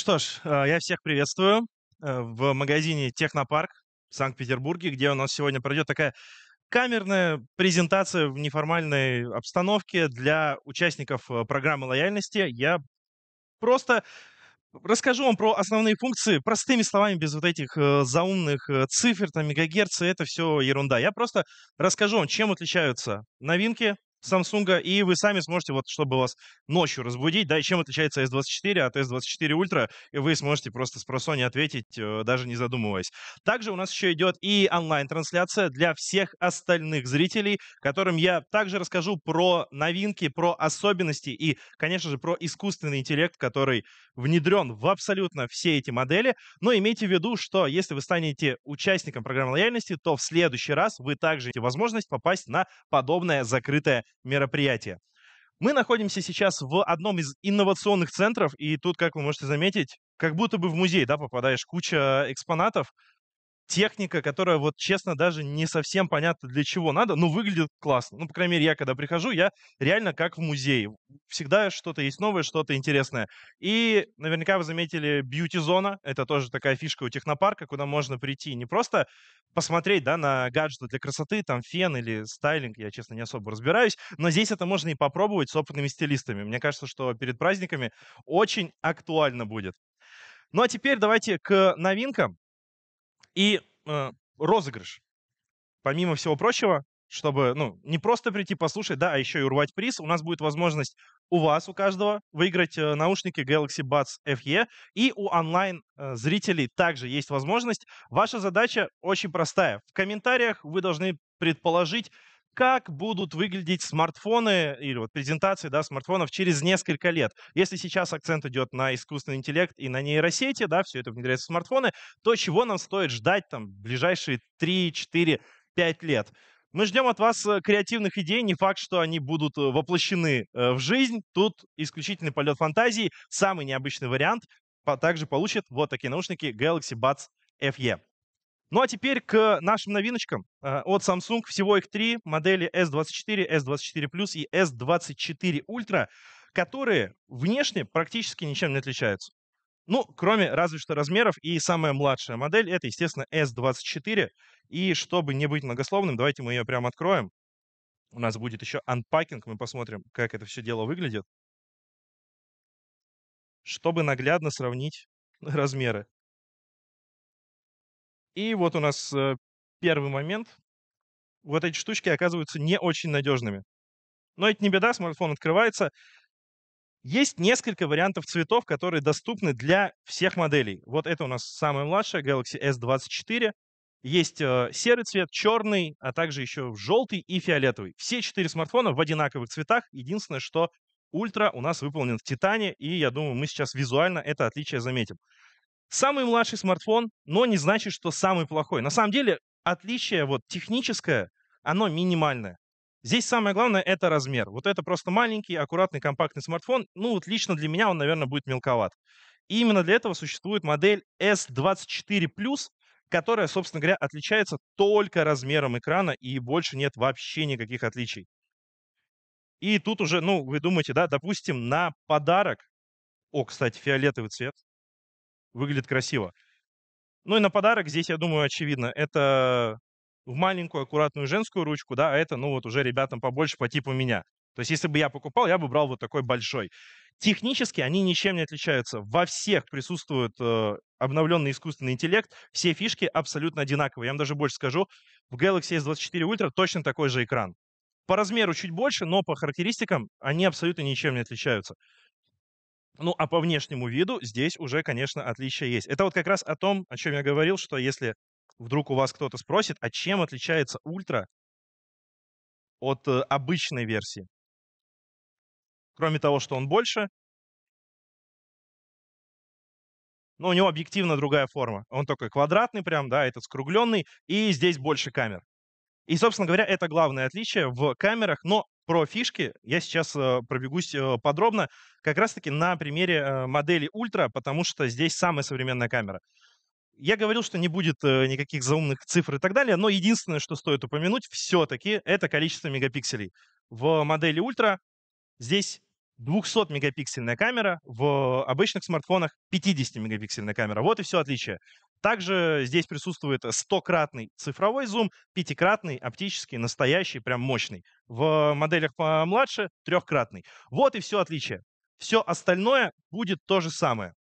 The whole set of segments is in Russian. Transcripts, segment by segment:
Что ж, э, я всех приветствую э, в магазине «Технопарк» в Санкт-Петербурге, где у нас сегодня пройдет такая камерная презентация в неформальной обстановке для участников э, программы лояльности. Я просто расскажу вам про основные функции простыми словами, без вот этих заумных цифр, там, мегагерц, это все ерунда. Я просто расскажу вам, чем отличаются новинки Samsung, и вы сами сможете, вот чтобы вас ночью разбудить, да, и чем отличается S24 от S24 Ultra, и вы сможете просто с просони ответить, э, даже не задумываясь. Также у нас еще идет и онлайн-трансляция для всех остальных зрителей, которым я также расскажу про новинки, про особенности и, конечно же, про искусственный интеллект, который внедрен в абсолютно все эти модели. Но имейте в виду, что если вы станете участником программы лояльности, то в следующий раз вы также имеете возможность попасть на подобное закрытое мероприятия. Мы находимся сейчас в одном из инновационных центров, и тут, как вы можете заметить, как будто бы в музей, да, попадаешь, куча экспонатов, техника, которая вот, честно, даже не совсем понятно для чего надо, но выглядит классно. Ну, по крайней мере, я когда прихожу, я реально как в музее. Всегда что-то есть новое, что-то интересное. И наверняка вы заметили бьюти-зона. Это тоже такая фишка у технопарка, куда можно прийти не просто посмотреть, да, на гаджеты для красоты, там фен или стайлинг, я, честно, не особо разбираюсь, но здесь это можно и попробовать с опытными стилистами. Мне кажется, что перед праздниками очень актуально будет. Ну а теперь давайте к новинкам. И э, розыгрыш. Помимо всего прочего, чтобы, ну, не просто прийти послушать, да, а еще и урвать приз, у нас будет возможность у вас, у каждого, выиграть э, наушники Galaxy Buds FE. И у онлайн-зрителей э, также есть возможность. Ваша задача очень простая. В комментариях вы должны предположить, как будут выглядеть смартфоны или вот презентации да, смартфонов через несколько лет. Если сейчас акцент идет на искусственный интеллект и на нейросети, да, все это внедряется в смартфоны, то чего нам стоит ждать там ближайшие 3, 4, 5 лет? Мы ждем от вас э, креативных идей, не факт, что они будут э, воплощены э, в жизнь. Тут исключительный полет фантазии, самый необычный вариант также получат вот такие наушники Galaxy Buds FE. Ну а теперь к нашим новиночкам э, от Samsung. Всего их три модели S24, S24 Plus и S24 Ultra, которые внешне практически ничем не отличаются. Ну, кроме разве что размеров. И самая младшая модель — это, естественно, S24. И чтобы не быть многословным, давайте мы ее прямо откроем. У нас будет еще анпакинг. Мы посмотрим, как это все дело выглядит. Чтобы наглядно сравнить размеры. И вот у нас э, первый момент. Вот эти штучки оказываются не очень надежными. Но это не беда, смартфон открывается. Есть несколько вариантов цветов, которые доступны для всех моделей. Вот это у нас самая младшая, Galaxy S24. Есть э, серый цвет, черный, а также еще желтый и фиолетовый. Все четыре смартфона в одинаковых цветах. Единственное, что Ультра у нас выполнен в Титане, и я думаю, мы сейчас визуально это отличие заметим. Самый младший смартфон, но не значит, что самый плохой. На самом деле, отличие вот техническое, оно минимальное. Здесь самое главное — это размер. Вот это просто маленький, аккуратный, компактный смартфон. Ну, вот лично для меня он, наверное, будет мелковат. И именно для этого существует модель S24+, которая, собственно говоря, отличается только размером экрана, и больше нет вообще никаких отличий. И тут уже, ну, вы думаете, да, допустим, на подарок, о, кстати, фиолетовый цвет, выглядит красиво. Ну и на подарок здесь, я думаю, очевидно, это в маленькую аккуратную женскую ручку, да, а это, ну вот уже ребятам побольше по типу меня. То есть если бы я покупал, я бы брал вот такой большой. Технически они ничем не отличаются. Во всех присутствует э, обновленный искусственный интеллект, все фишки абсолютно одинаковые. Я вам даже больше скажу, в Galaxy S24 Ultra точно такой же экран. По размеру чуть больше, но по характеристикам они абсолютно ничем не отличаются. Ну, а по внешнему виду здесь уже, конечно, отличия есть. Это вот как раз о том, о чем я говорил, что если вдруг у вас кто-то спросит, а чем отличается ультра от э, обычной версии? Кроме того, что он больше, но у него объективно другая форма. Он такой квадратный прям, да, этот скругленный, и здесь больше камер. И, собственно говоря, это главное отличие в камерах, но про фишки. Я сейчас э, пробегусь э, подробно как раз-таки на примере э, модели Ультра, потому что здесь самая современная камера. Я говорил, что не будет никаких заумных цифр и так далее, но единственное, что стоит упомянуть, все-таки это количество мегапикселей. В модели Ультра здесь 200-мегапиксельная камера, в обычных смартфонах 50-мегапиксельная камера. Вот и все отличие. Также здесь присутствует стократный цифровой зум, пятикратный, оптический, настоящий, прям мощный. В моделях помладше трехкратный. Вот и все отличие. Все остальное будет то же самое.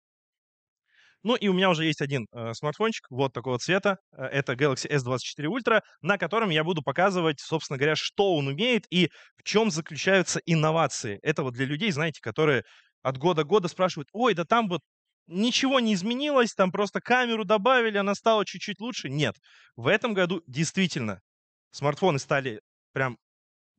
Ну и у меня уже есть один э, смартфончик вот такого цвета. Э, это Galaxy S24 Ultra, на котором я буду показывать, собственно говоря, что он умеет и в чем заключаются инновации. Это вот для людей, знаете, которые от года к году спрашивают, ой, да там вот ничего не изменилось, там просто камеру добавили, она стала чуть-чуть лучше. Нет, в этом году действительно смартфоны стали прям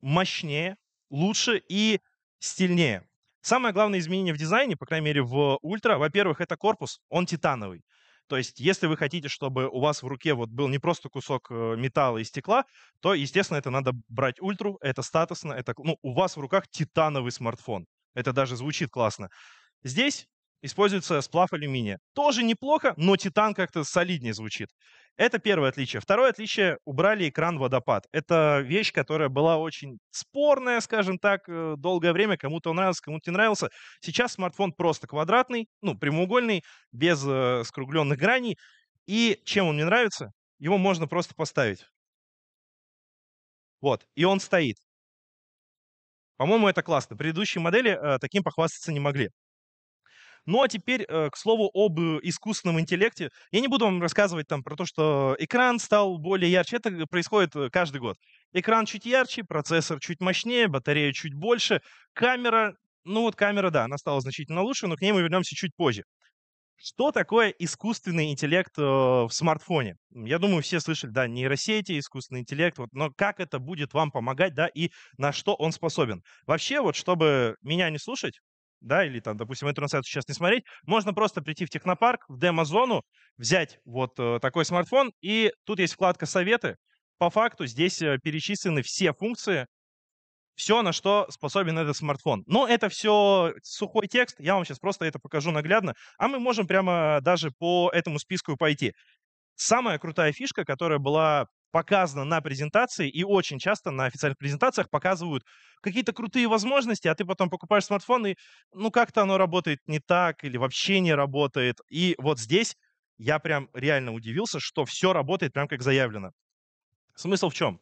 мощнее, лучше и стильнее. Самое главное изменение в дизайне, по крайней мере в ультра, во-первых, это корпус, он титановый. То есть, если вы хотите, чтобы у вас в руке вот был не просто кусок э, металла и стекла, то, естественно, это надо брать ультру, это статусно, это, ну, у вас в руках титановый смартфон. Это даже звучит классно. Здесь используется сплав алюминия. Тоже неплохо, но титан как-то солиднее звучит. Это первое отличие. Второе отличие — убрали экран водопад. Это вещь, которая была очень спорная, скажем так, э, долгое время. Кому-то он нравился, кому-то не нравился. Сейчас смартфон просто квадратный, ну, прямоугольный, без э, скругленных граней. И чем он мне нравится? Его можно просто поставить. Вот, и он стоит. По-моему, это классно. Предыдущие модели э, таким похвастаться не могли. Ну а теперь, э, к слову, об э, искусственном интеллекте. Я не буду вам рассказывать там про то, что экран стал более ярче. Это э, происходит каждый год. Экран чуть ярче, процессор чуть мощнее, батарея чуть больше, камера... Ну вот камера, да, она стала значительно лучше, но к ней мы вернемся чуть позже. Что такое искусственный интеллект э, в смартфоне? Я думаю, все слышали, да, нейросети, искусственный интеллект, вот, но как это будет вам помогать, да, и на что он способен? Вообще, вот, чтобы меня не слушать, да, или там, допустим, интернет сейчас не смотреть, можно просто прийти в технопарк, в демозону, взять вот э, такой смартфон, и тут есть вкладка «Советы». По факту здесь э, перечислены все функции, все, на что способен этот смартфон. Но это все сухой текст, я вам сейчас просто это покажу наглядно, а мы можем прямо даже по этому списку пойти. Самая крутая фишка, которая была показано на презентации, и очень часто на официальных презентациях показывают какие-то крутые возможности, а ты потом покупаешь смартфон, и ну как-то оно работает не так, или вообще не работает. И вот здесь я прям реально удивился, что все работает прям как заявлено. Смысл в чем?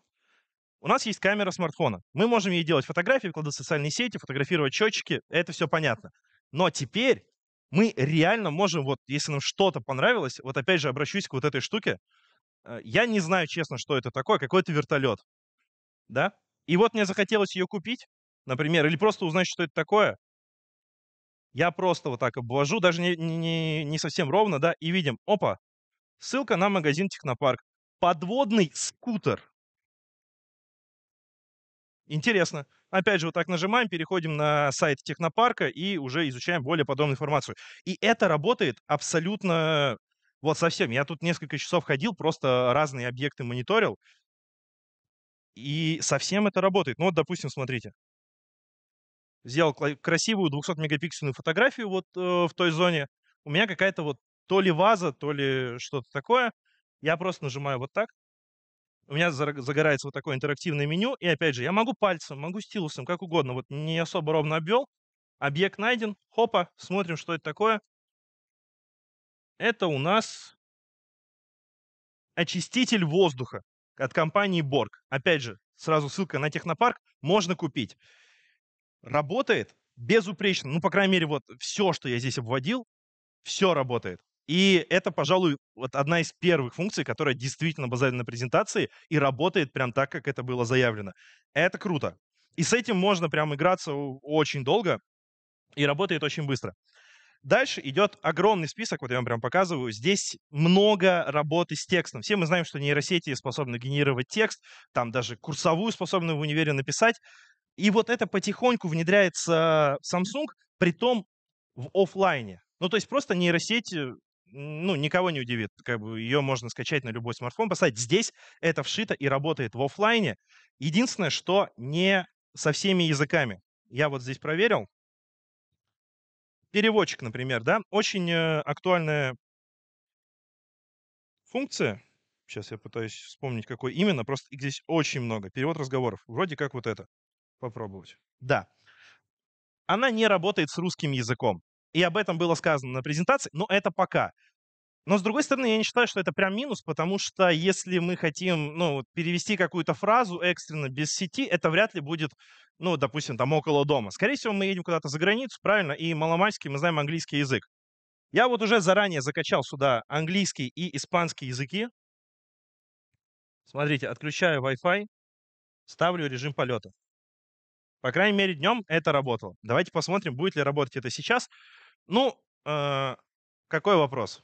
У нас есть камера смартфона. Мы можем ей делать фотографии, вкладывать в социальные сети, фотографировать счетчики. Это все понятно. Но теперь мы реально можем, вот если нам что-то понравилось, вот опять же обращусь к вот этой штуке, Э, я не знаю, честно, что это такое, какой-то вертолет, да? И вот мне захотелось ее купить, например, или просто узнать, что это такое. Я просто вот так обвожу, даже не, не, не совсем ровно, да, и видим, опа, ссылка на магазин Технопарк. Подводный скутер. Интересно. Опять же, вот так нажимаем, переходим на сайт технопарка и уже изучаем более подробную информацию. И это работает абсолютно вот совсем. Я тут несколько часов ходил, просто разные объекты мониторил. И совсем это работает. Ну вот, допустим, смотрите. Сделал красивую 200-мегапиксельную фотографию вот э, в той зоне. У меня какая-то вот то ли ваза, то ли что-то такое. Я просто нажимаю вот так. У меня загорается вот такое интерактивное меню. И опять же, я могу пальцем, могу стилусом, как угодно. Вот не особо ровно обвел. Объект найден. Хопа, смотрим, что это такое. Это у нас очиститель воздуха от компании Borg. Опять же, сразу ссылка на технопарк, можно купить. Работает безупречно. Ну, по крайней мере, вот все, что я здесь обводил, все работает. И это, пожалуй, вот одна из первых функций, которая действительно базальна на презентации и работает прям так, как это было заявлено. Это круто. И с этим можно прям играться очень долго и работает очень быстро. Дальше идет огромный список, вот я вам прям показываю. Здесь много работы с текстом. Все мы знаем, что нейросети способны генерировать текст, там даже курсовую способны в универе написать. И вот это потихоньку внедряется в Samsung, при том в офлайне. Ну, то есть просто нейросеть э, ну, никого не удивит. Как бы ее можно скачать на любой смартфон, поставить. Здесь это вшито и работает в офлайне. Единственное, что не со всеми языками. Я вот здесь проверил, переводчик, например, да, очень э, актуальная функция. Сейчас я пытаюсь вспомнить, какой именно. Просто их здесь очень много. Перевод разговоров. Вроде как вот это. Попробовать. Да. Она не работает с русским языком. И об этом было сказано на презентации, но это пока. Но, с другой стороны, я не считаю, что это прям минус, потому что если мы хотим, ну, перевести какую-то фразу экстренно без сети, это вряд ли будет, ну, допустим, там около дома. Скорее всего, мы едем куда-то за границу, правильно, и маломальски мы знаем английский язык. Я вот уже заранее закачал сюда английский и испанский языки. Смотрите, отключаю Wi-Fi, ставлю режим полета. По крайней мере, днем это работало. Давайте посмотрим, будет ли работать это сейчас. Ну, э, какой вопрос?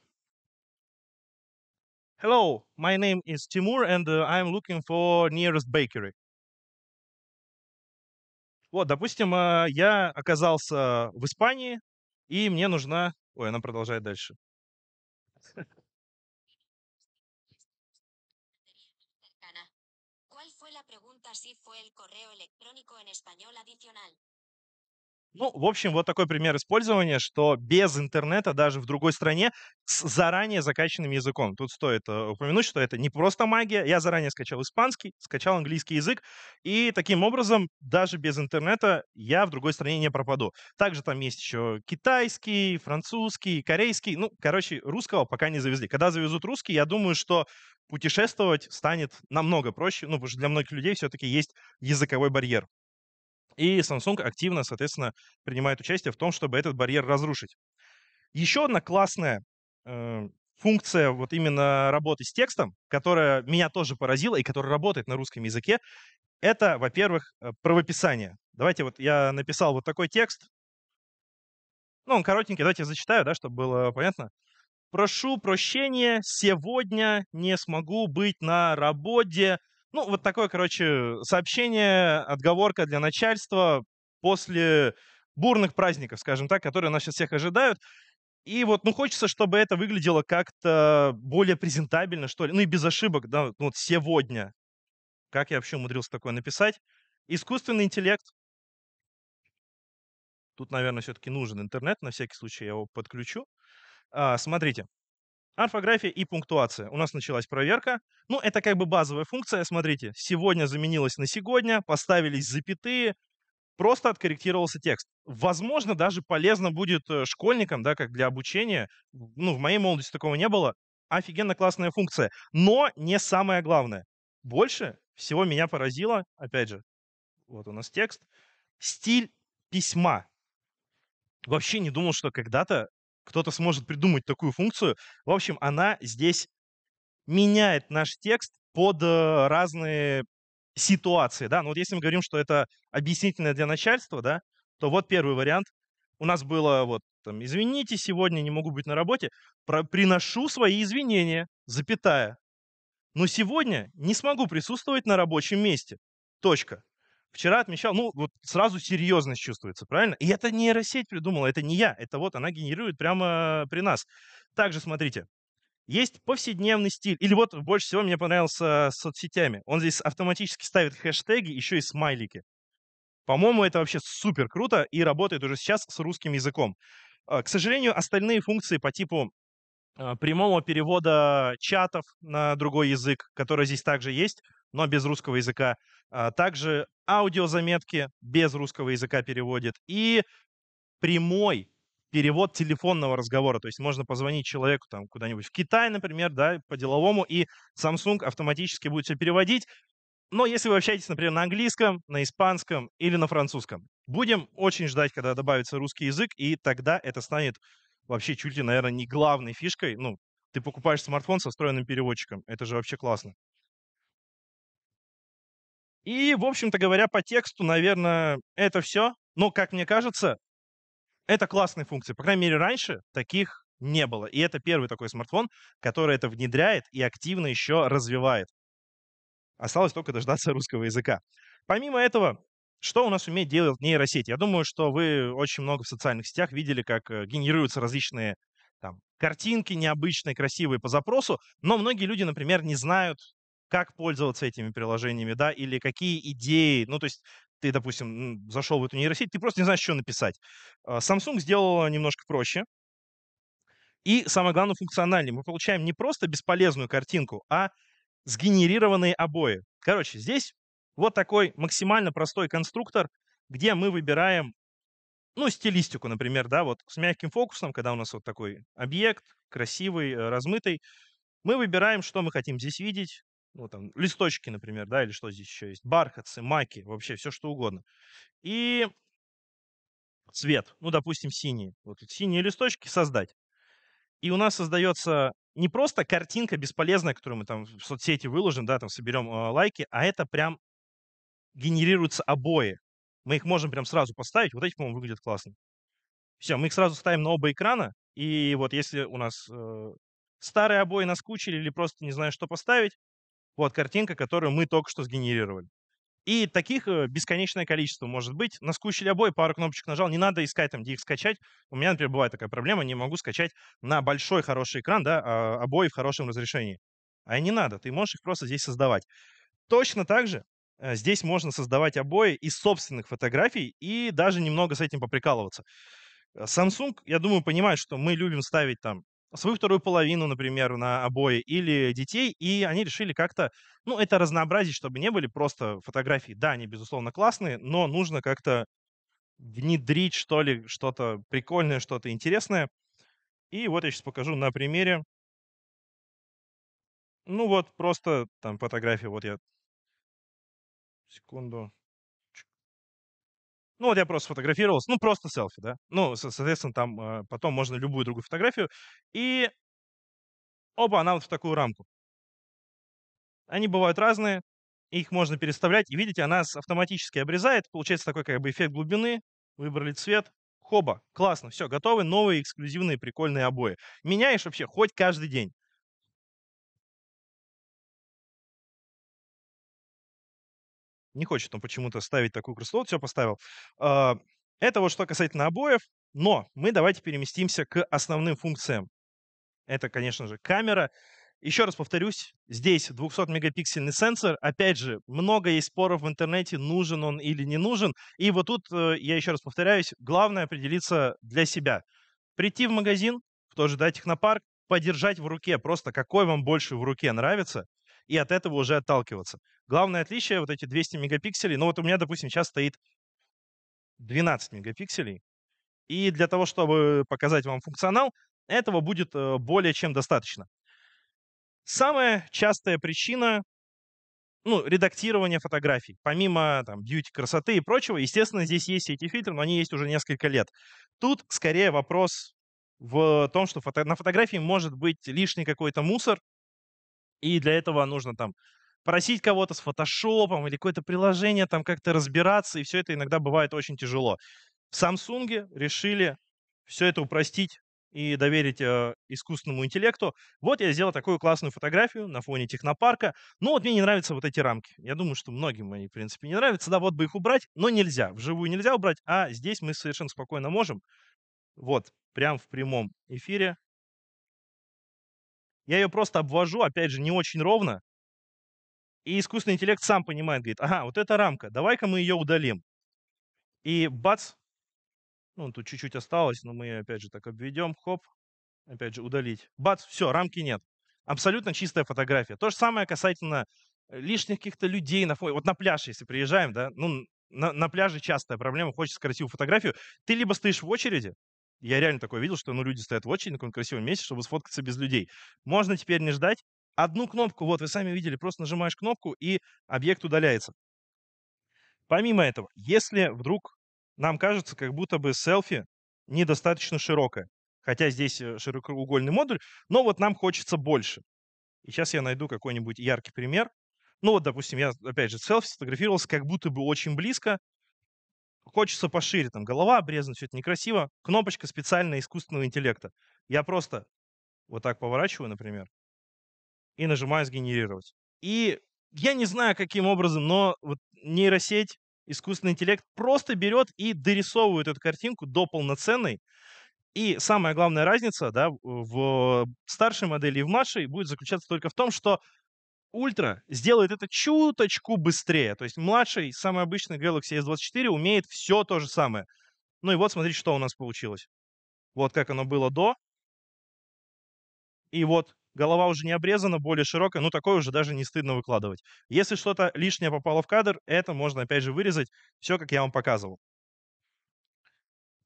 Hello, my name is Timur and uh, I'm looking for nearest bakery. Вот, допустим, я оказался в Испании, и мне нужна... Ой, она продолжает дальше. ¿Cuál fue la pregunta si fue el correo electrónico en español adicional? Ну, в общем, вот такой пример использования, что без интернета даже в другой стране с заранее закачанным языком. Тут стоит э, упомянуть, что это не просто магия. Я заранее скачал испанский, скачал английский язык, и таким образом даже без интернета я в другой стране не пропаду. Также там есть еще китайский, французский, корейский. Ну, короче, русского пока не завезли. Когда завезут русский, я думаю, что путешествовать станет намного проще, ну, потому что для многих людей все-таки есть языковой барьер. И Samsung активно, соответственно, принимает участие в том, чтобы этот барьер разрушить. Еще одна классная э, функция вот именно работы с текстом, которая меня тоже поразила и которая работает на русском языке, это, во-первых, э, правописание. Давайте вот я написал вот такой текст. Ну, он коротенький, давайте я зачитаю, да, чтобы было понятно. Прошу прощения, сегодня не смогу быть на работе ну, вот такое, короче, сообщение, отговорка для начальства после бурных праздников, скажем так, которые нас сейчас всех ожидают. И вот, ну, хочется, чтобы это выглядело как-то более презентабельно, что ли. Ну, и без ошибок, да, вот сегодня. Как я вообще умудрился такое написать? Искусственный интеллект. Тут, наверное, все-таки нужен интернет, на всякий случай я его подключу. А, смотрите, Орфография и пунктуация. У нас началась проверка. Ну, это как бы базовая функция. Смотрите, сегодня заменилось на сегодня, поставились запятые, просто откорректировался текст. Возможно, даже полезно будет э, школьникам, да, как для обучения. Ну, в моей молодости такого не было. Офигенно классная функция. Но не самое главное. Больше всего меня поразило, опять же, вот у нас текст, стиль письма. Вообще не думал, что когда-то кто-то сможет придумать такую функцию. В общем, она здесь меняет наш текст под э, разные ситуации, да. Ну вот если мы говорим, что это объяснительное для начальства, да, то вот первый вариант. У нас было вот там, извините, сегодня не могу быть на работе, про, приношу свои извинения, запятая. Но сегодня не смогу присутствовать на рабочем месте. Точка вчера отмечал, ну, вот сразу серьезность чувствуется, правильно? И это не нейросеть придумала, это не я, это вот она генерирует прямо при нас. Также смотрите, есть повседневный стиль. Или вот больше всего мне понравился с соцсетями. Он здесь автоматически ставит хэштеги, еще и смайлики. По-моему, это вообще супер круто и работает уже сейчас с русским языком. А, к сожалению, остальные функции по типу а, прямого перевода чатов на другой язык, который здесь также есть, но без русского языка. А, также аудиозаметки без русского языка переводит и прямой перевод телефонного разговора. То есть можно позвонить человеку там куда-нибудь в Китай, например, да, по-деловому, и Samsung автоматически будет все переводить. Но если вы общаетесь, например, на английском, на испанском или на французском, будем очень ждать, когда добавится русский язык, и тогда это станет вообще чуть ли, наверное, не главной фишкой. Ну, ты покупаешь смартфон со встроенным переводчиком. Это же вообще классно. И, в общем-то говоря, по тексту, наверное, это все. Но, как мне кажется, это классные функции. По крайней мере, раньше таких не было. И это первый такой смартфон, который это внедряет и активно еще развивает. Осталось только дождаться русского языка. Помимо этого, что у нас умеет делать нейросеть? Я думаю, что вы очень много в социальных сетях видели, как э, генерируются различные там, картинки необычные, красивые по запросу, но многие люди, например, не знают, как пользоваться этими приложениями, да, или какие идеи, ну, то есть ты, допустим, зашел в эту нейросеть, ты просто не знаешь, что написать. А, Samsung сделала немножко проще, и самое главное, функциональнее. Мы получаем не просто бесполезную картинку, а сгенерированные обои. Короче, здесь вот такой максимально простой конструктор, где мы выбираем, ну, стилистику, например, да, вот с мягким фокусом, когда у нас вот такой объект, красивый, э, размытый, мы выбираем, что мы хотим здесь видеть, ну, там, листочки, например, да, или что здесь еще есть, бархатцы, маки, вообще все что угодно. И цвет, ну, допустим, синий. Вот синие листочки создать. И у нас создается не просто картинка бесполезная, которую мы там в соцсети выложим, да, там соберем э, а, лайки, а это прям генерируются обои. Мы их можем прям сразу поставить. Вот эти, по-моему, выглядят классно. Все, мы их сразу ставим на оба экрана. И вот если у нас э, старые обои наскучили или просто не знаю, что поставить, вот картинка, которую мы только что сгенерировали. И таких э, бесконечное количество может быть. Наскучили обои, пару кнопочек нажал, не надо искать там, где их скачать. У меня, например, бывает такая проблема, не могу скачать на большой хороший экран, да, а, обои в хорошем разрешении. А не надо, ты можешь их просто здесь создавать. Точно так же э, здесь можно создавать обои из собственных фотографий и даже немного с этим поприкалываться. Э, Samsung, я думаю, понимает, что мы любим ставить там свою вторую половину, например, на обои или детей, и они решили как-то, ну, это разнообразить, чтобы не были просто фотографии. Да, они, безусловно, классные, но нужно как-то внедрить, что ли, что-то прикольное, что-то интересное. И вот я сейчас покажу на примере. Ну вот, просто там фотография, вот я... Секунду. Ну, вот я просто фотографировался, ну, просто селфи, да. Ну, соответственно, там э, потом можно любую другую фотографию. И оба она вот в такую рамку. Они бывают разные, их можно переставлять. И видите, она автоматически обрезает. Получается такой как бы эффект глубины. Выбрали цвет. Хоба, классно, все, готовы новые эксклюзивные прикольные обои. Меняешь вообще хоть каждый день. Не хочет он почему-то ставить такую красоту. Вот все поставил. А, это вот что касательно обоев. Но мы давайте переместимся к основным функциям. Это, конечно же, камера. Еще раз повторюсь, здесь 200-мегапиксельный сенсор. Опять же, много есть споров в интернете, нужен он или не нужен. И вот тут, э, я еще раз повторяюсь, главное определиться для себя. Прийти в магазин, в тот же да, технопарк, подержать в руке, просто какой вам больше в руке нравится, и от этого уже отталкиваться. Главное отличие вот эти 200 мегапикселей. Ну вот у меня, допустим, сейчас стоит 12 мегапикселей. И для того, чтобы показать вам функционал, этого будет э, более чем достаточно. Самая частая причина ну, редактирования фотографий. Помимо там бьюти, красоты и прочего, естественно, здесь есть эти фильтры, но они есть уже несколько лет. Тут скорее вопрос в том, что фото... на фотографии может быть лишний какой-то мусор, и для этого нужно там просить кого-то с фотошопом или какое-то приложение, там как-то разбираться, и все это иногда бывает очень тяжело. В Samsung решили все это упростить и доверить э, искусственному интеллекту. Вот я сделал такую классную фотографию на фоне технопарка. Ну вот мне не нравятся вот эти рамки. Я думаю, что многим они, в принципе, не нравятся. Да, вот бы их убрать, но нельзя. Вживую нельзя убрать, а здесь мы совершенно спокойно можем. Вот, прям в прямом эфире я ее просто обвожу, опять же, не очень ровно. И искусственный интеллект сам понимает, говорит, ага, вот эта рамка, давай-ка мы ее удалим. И бац, ну, тут чуть-чуть осталось, но мы ее опять же так обведем, хоп, опять же удалить. Бац, все, рамки нет. Абсолютно чистая фотография. То же самое касательно лишних каких-то людей на фоне. Вот на пляж, если приезжаем, да, ну, на, на пляже частая проблема, хочется красивую фотографию. Ты либо стоишь в очереди, я реально такое видел, что ну, люди стоят в очереди на каком-то красивом месте, чтобы сфоткаться без людей. Можно теперь не ждать. Одну кнопку, вот вы сами видели, просто нажимаешь кнопку, и объект удаляется. Помимо этого, если вдруг нам кажется, как будто бы селфи недостаточно широкое, хотя здесь э, широкоугольный модуль, но вот нам хочется больше. И сейчас я найду какой-нибудь яркий пример. Ну вот, допустим, я, опять же, селфи сфотографировался как будто бы очень близко, хочется пошире, там голова обрезана, все это некрасиво, кнопочка специальная искусственного интеллекта. Я просто вот так поворачиваю, например, и нажимаю «Сгенерировать». И я не знаю, каким образом, но вот нейросеть, искусственный интеллект просто берет и дорисовывает эту картинку до полноценной. И самая главная разница да, в старшей модели и в младшей будет заключаться только в том, что Ультра сделает это чуточку быстрее. То есть младший, самый обычный Galaxy S24 умеет все то же самое. Ну и вот смотрите, что у нас получилось. Вот как оно было до. И вот голова уже не обрезана, более широкая. Ну, такое уже даже не стыдно выкладывать. Если что-то лишнее попало в кадр, это можно опять же вырезать. Все, как я вам показывал.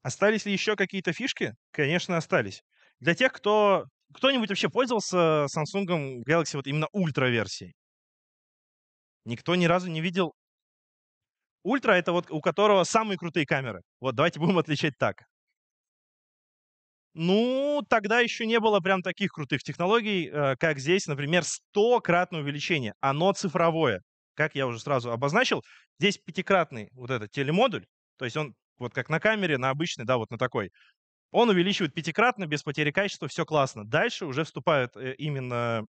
Остались ли еще какие-то фишки? Конечно, остались. Для тех, кто кто-нибудь вообще пользовался Samsung Galaxy вот именно ультра-версией? Никто ни разу не видел. Ультра — это вот у которого самые крутые камеры. Вот, давайте будем отличать так. Ну, тогда еще не было прям таких крутых технологий, э, как здесь, например, 100-кратное увеличение. Оно цифровое, как я уже сразу обозначил. Здесь пятикратный вот этот телемодуль, то есть он вот как на камере, на обычной, да, вот на такой. Он увеличивает пятикратно, без потери качества, все классно. Дальше уже вступает э, именно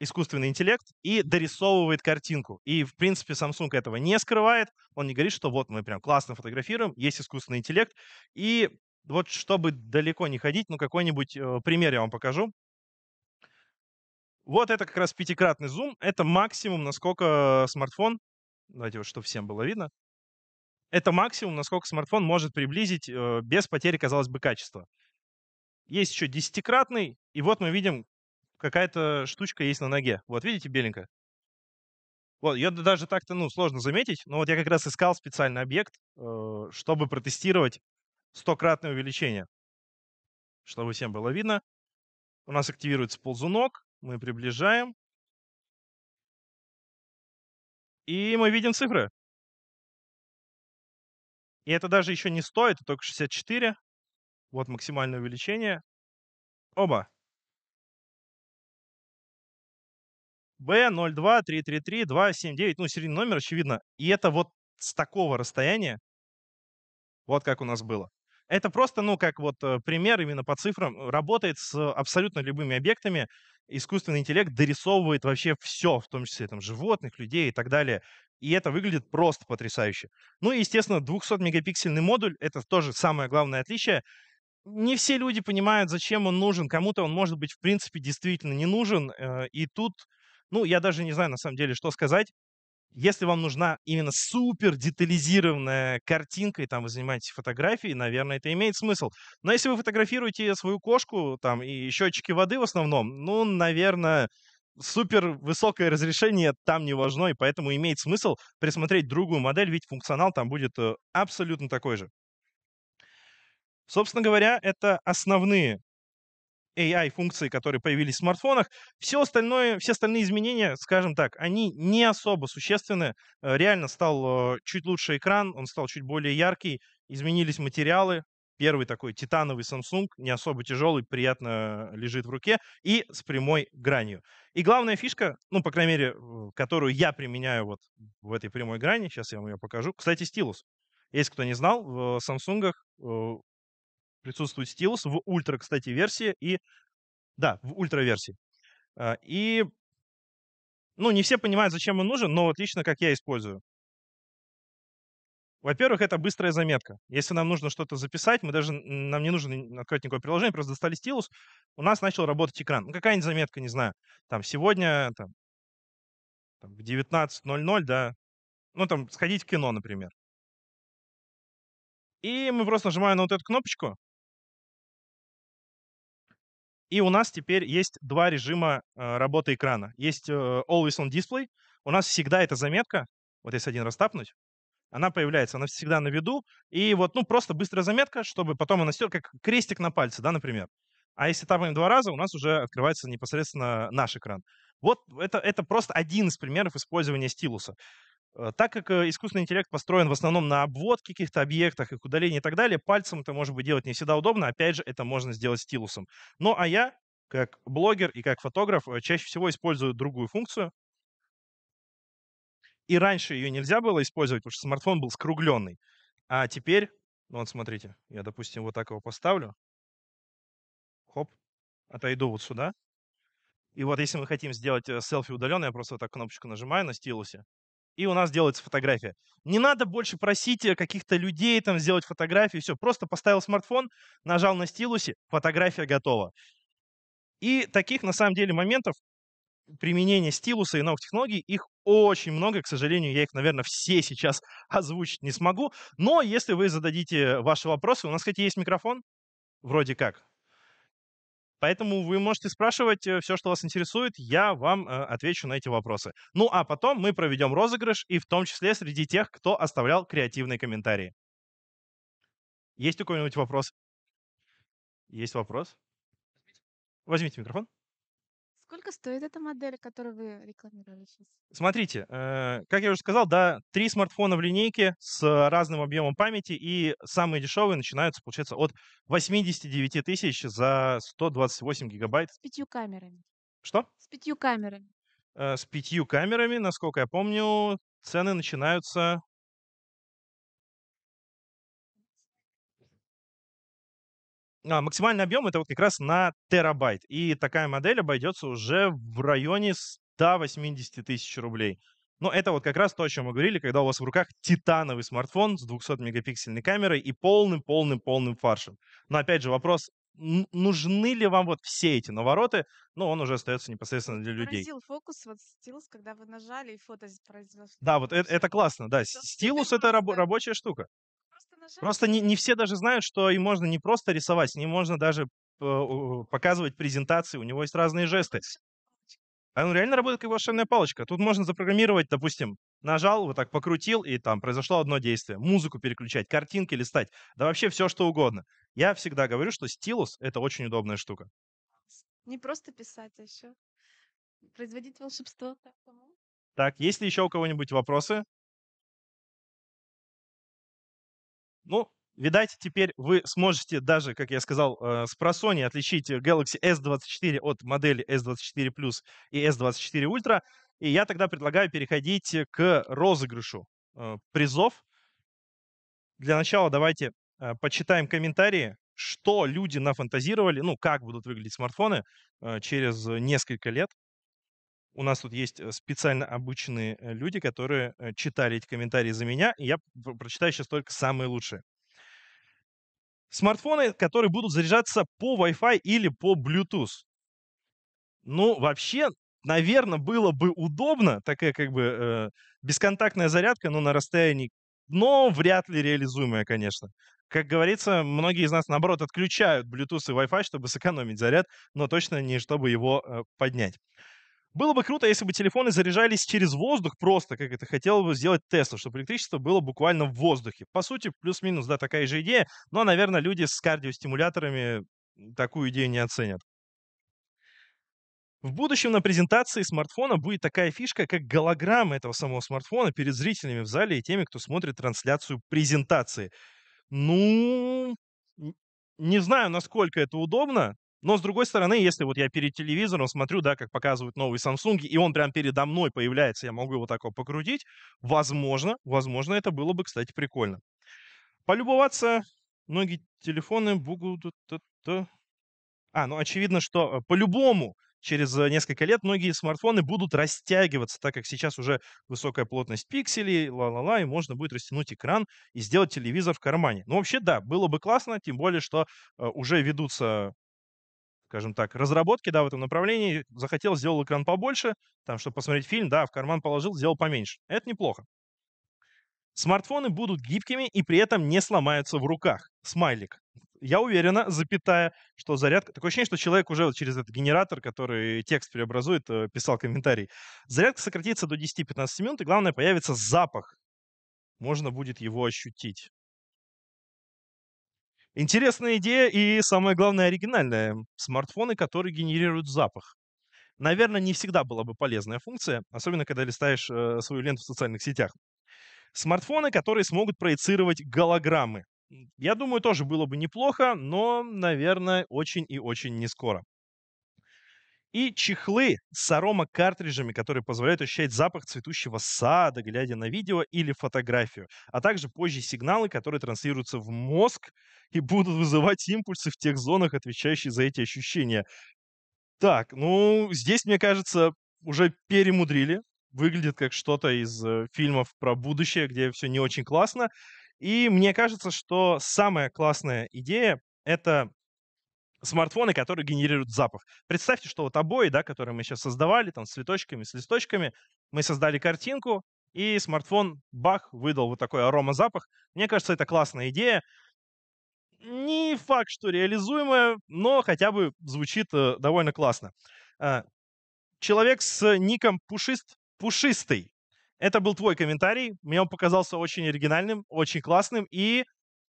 искусственный интеллект и дорисовывает картинку. И, в принципе, Samsung этого не скрывает. Он не говорит, что вот мы прям классно фотографируем, есть искусственный интеллект. И вот чтобы далеко не ходить, ну какой-нибудь э, пример я вам покажу. Вот это как раз пятикратный зум. Это максимум, насколько э, смартфон, давайте вот, чтобы всем было видно, это максимум, насколько смартфон может приблизить э, без потери, казалось бы, качества. Есть еще десятикратный, и вот мы видим, какая-то штучка есть на ноге. Вот, видите, беленькая? Вот, ее даже так-то, ну, сложно заметить, но вот я как раз искал специальный объект, э, чтобы протестировать стократное увеличение. Чтобы всем было видно. У нас активируется ползунок, мы приближаем. И мы видим цифры. И это даже еще не стоит, это только 64. Вот максимальное увеличение. Оба. B02333-279, ну, серийный номер, очевидно. И это вот с такого расстояния, вот как у нас было. Это просто, ну, как вот э, пример именно по цифрам, работает с абсолютно любыми объектами. Искусственный интеллект дорисовывает вообще все, в том числе там животных, людей и так далее и это выглядит просто потрясающе. Ну и, естественно, 200-мегапиксельный модуль — это тоже самое главное отличие. Не все люди понимают, зачем он нужен. Кому-то он, может быть, в принципе, действительно не нужен. Э, и тут, ну, я даже не знаю, на самом деле, что сказать. Если вам нужна именно супер детализированная картинка, и там вы занимаетесь фотографией, наверное, это имеет смысл. Но если вы фотографируете свою кошку там и счетчики воды в основном, ну, наверное, супер высокое разрешение там не важно, и поэтому имеет смысл присмотреть другую модель, ведь функционал там будет э, абсолютно такой же. Собственно говоря, это основные AI-функции, которые появились в смартфонах. Все остальное, все остальные изменения, скажем так, они не особо существенны. Э, реально стал э, чуть лучше экран, он стал чуть более яркий, изменились материалы, Первый такой титановый Samsung, не особо тяжелый, приятно э, лежит в руке и с прямой гранью. И главная фишка, ну, по крайней мере, которую я применяю вот в этой прямой грани, сейчас я вам ее покажу. Кстати, стилус. Если кто не знал, в э, Samsung э, присутствует стилус в ультра, кстати, версии и... Да, в ультра версии. И ну, не все понимают, зачем он нужен, но отлично как я использую. Во-первых, это быстрая заметка. Если нам нужно что-то записать, мы даже нам не нужно открывать никакое приложение, просто достали стилус, у нас начал работать экран. Ну, какая-нибудь заметка, не знаю. Там сегодня там, там в 19.00, да, ну, там, сходить в кино, например. И мы просто нажимаем на вот эту кнопочку, и у нас теперь есть два режима э, работы экрана. Есть э, Always on Display, у нас всегда эта заметка, вот если один раз тапнуть, она появляется, она всегда на виду, и вот, ну, просто быстрая заметка, чтобы потом она все как крестик на пальце, да, например. А если тапаем два раза, у нас уже открывается непосредственно наш экран. Вот это, это просто один из примеров использования стилуса. Э, так как э, искусственный интеллект построен в основном на обводке каких-то объектах, их удалении и так далее, пальцем это, может быть, делать не всегда удобно. Опять же, это можно сделать стилусом. Ну, а я, как блогер и как фотограф, э, чаще всего использую другую функцию, и раньше ее нельзя было использовать, потому что смартфон был скругленный. А теперь, ну вот смотрите, я, допустим, вот так его поставлю. Хоп, отойду вот сюда. И вот если мы хотим сделать э, селфи удаленное, я просто вот так кнопочку нажимаю на стилусе, и у нас делается фотография. Не надо больше просить э, каких-то людей там сделать фотографии, все. Просто поставил смартфон, нажал на стилусе, фотография готова. И таких, на самом деле, моментов применение стилуса и новых технологий, их очень много, к сожалению, я их, наверное, все сейчас озвучить не смогу, но если вы зададите ваши вопросы, у нас, кстати, есть микрофон, вроде как, Поэтому вы можете спрашивать э, все, что вас интересует, я вам э, отвечу на эти вопросы. Ну а потом мы проведем розыгрыш, и в том числе среди тех, кто оставлял креативные комментарии. Есть у кого-нибудь вопрос? Есть вопрос? Возьмите микрофон стоит эта модель, которую вы рекламировали сейчас? Смотрите, э, как я уже сказал, да, три смартфона в линейке с э, разным объемом памяти, и самые дешевые начинаются, получается, от 89 тысяч за 128 гигабайт. С пятью камерами. Что? С пятью камерами. Э, с пятью камерами, насколько я помню, цены начинаются А, максимальный объем это вот как раз на терабайт. И такая модель обойдется уже в районе 180 тысяч рублей. Но это вот как раз то, о чем мы говорили, когда у вас в руках титановый смартфон с 200-мегапиксельной камерой и полным-полным-полным фаршем. Но опять же вопрос, нужны ли вам вот все эти навороты, но ну, он уже остается непосредственно для людей. Поразил фокус, вот стилус, когда вы нажали, и фото произошло. Да, вот это, это классно, да. Стилус — это раб, рабочая штука. Просто не, не все даже знают, что им можно не просто рисовать, с ним можно даже показывать презентации, у него есть разные жесты. А он реально работает как волшебная палочка. Тут можно запрограммировать, допустим, нажал, вот так покрутил, и там произошло одно действие. Музыку переключать, картинки листать, да вообще все, что угодно. Я всегда говорю, что стилус — это очень удобная штука. Не просто писать, а еще производить волшебство. Так, есть ли еще у кого-нибудь вопросы? Ну, видать, теперь вы сможете даже, как я сказал, э, с просони отличить Galaxy S24 от модели S24 Plus и S24 Ultra. И я тогда предлагаю переходить к розыгрышу э, призов. Для начала давайте э, почитаем комментарии, что люди нафантазировали, ну, как будут выглядеть смартфоны через несколько лет у нас тут есть э, специально обученные э, люди, которые э, читали эти комментарии за меня, и я прочитаю сейчас только самые лучшие. Смартфоны, которые будут заряжаться по Wi-Fi или по Bluetooth. Ну, вообще, наверное, было бы удобно, такая как бы э, бесконтактная зарядка, но на расстоянии, но вряд ли реализуемая, конечно. Как говорится, многие из нас, наоборот, отключают Bluetooth и Wi-Fi, чтобы сэкономить заряд, но точно не чтобы его э, поднять. Было бы круто, если бы телефоны заряжались через воздух просто, как это хотел бы сделать Тесла, чтобы электричество было буквально в воздухе. По сути, плюс-минус, да, такая же идея, но, наверное, люди с кардиостимуляторами такую идею не оценят. В будущем на презентации смартфона будет такая фишка, как голограмма этого самого смартфона перед зрителями в зале и теми, кто смотрит трансляцию презентации. Ну, не знаю, насколько это удобно, но, с другой стороны, если вот я перед телевизором смотрю, да, как показывают новые Samsung, и он прям передо мной появляется, я могу его так вот покрутить, возможно, возможно, это было бы, кстати, прикольно. Полюбоваться многие телефоны будут... А, ну, очевидно, что э, по-любому через э, несколько лет многие смартфоны будут растягиваться, так как сейчас уже высокая плотность пикселей, ла-ла-ла, и можно будет растянуть экран и сделать телевизор в кармане. Ну, вообще, да, было бы классно, тем более, что э, уже ведутся скажем так, разработки, да, в этом направлении. Захотел, сделал экран побольше, там, чтобы посмотреть фильм, да, в карман положил, сделал поменьше. Это неплохо. Смартфоны будут гибкими и при этом не сломаются в руках. Смайлик. Я уверена, запятая, что зарядка... Такое ощущение, что человек уже через этот генератор, который текст преобразует, э, писал комментарий. Зарядка сократится до 10-15 минут, и главное, появится запах. Можно будет его ощутить. Интересная идея и, самое главное, оригинальная. Смартфоны, которые генерируют запах. Наверное, не всегда была бы полезная функция, особенно когда листаешь э, свою ленту в социальных сетях. Смартфоны, которые смогут проецировать голограммы. Я думаю, тоже было бы неплохо, но, наверное, очень и очень не скоро и чехлы с аромакартриджами, которые позволяют ощущать запах цветущего сада, глядя на видео или фотографию, а также позже сигналы, которые транслируются в мозг и будут вызывать импульсы в тех зонах, отвечающих за эти ощущения. Так, ну, здесь, мне кажется, уже перемудрили. Выглядит как что-то из э, фильмов про будущее, где все не очень классно. И мне кажется, что самая классная идея — это смартфоны, которые генерируют запах. Представьте, что вот обои, да, которые мы сейчас создавали, там, с цветочками, с листочками, мы создали картинку, и смартфон, бах, выдал вот такой аромазапах. Мне кажется, это классная идея. Не факт, что реализуемая, но хотя бы звучит э, довольно классно. Э, человек с ником Пушист, Пушистый. Это был твой комментарий. Мне он показался очень оригинальным, очень классным. И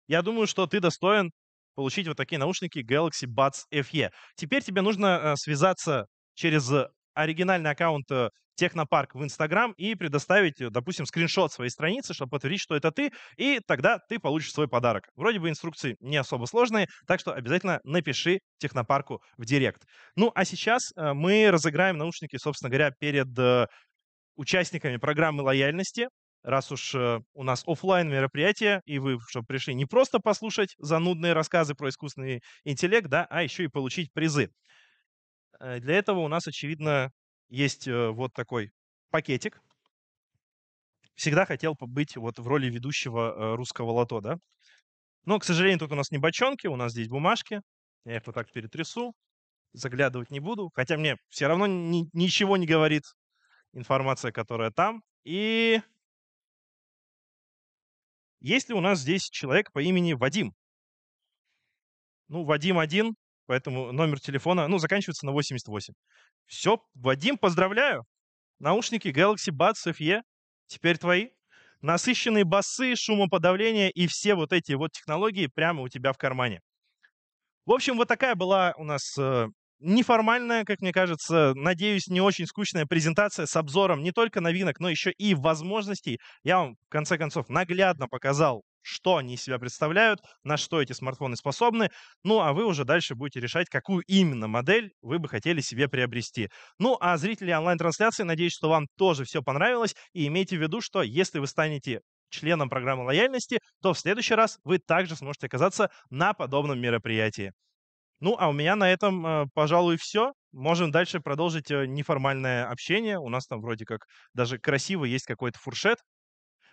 я думаю, что ты достоин получить вот такие наушники Galaxy Buds FE. Теперь тебе нужно э, связаться через э, оригинальный аккаунт э, Технопарк в Инстаграм и предоставить, допустим, скриншот своей страницы, чтобы подтвердить, что это ты, и тогда ты получишь свой подарок. Вроде бы инструкции не особо сложные, так что обязательно напиши Технопарку в Директ. Ну, а сейчас мы разыграем наушники, собственно говоря, перед участниками программы лояльности раз уж э, у нас офлайн мероприятие, и вы чтобы пришли не просто послушать занудные рассказы про искусственный интеллект, да, а еще и получить призы. Э, для этого у нас, очевидно, есть э, вот такой пакетик. Всегда хотел быть вот в роли ведущего русского лото, да. Но, к сожалению, тут у нас не бочонки, у нас здесь бумажки. Я их вот так перетрясу, заглядывать не буду. Хотя мне все равно ни, ничего не говорит информация, которая там. И есть ли у нас здесь человек по имени Вадим? Ну, Вадим один, поэтому номер телефона, ну, заканчивается на 88. Все, Вадим, поздравляю. Наушники Galaxy Buds FE теперь твои. Насыщенные басы, шумоподавление и все вот эти вот технологии прямо у тебя в кармане. В общем, вот такая была у нас э, неформальная, как мне кажется, надеюсь, не очень скучная презентация с обзором не только новинок, но еще и возможностей. Я вам, в конце концов, наглядно показал, что они из себя представляют, на что эти смартфоны способны. Ну, а вы уже дальше будете решать, какую именно модель вы бы хотели себе приобрести. Ну, а зрители онлайн-трансляции, надеюсь, что вам тоже все понравилось. И имейте в виду, что если вы станете членом программы лояльности, то в следующий раз вы также сможете оказаться на подобном мероприятии. Ну, а у меня на этом, э, пожалуй, все. Можем дальше продолжить э, неформальное общение. У нас там вроде как даже красиво есть какой-то фуршет.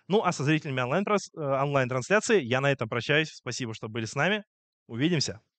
Ну, а со зрителями э, онлайн-трансляции я на этом прощаюсь. Спасибо, что были с нами. Увидимся.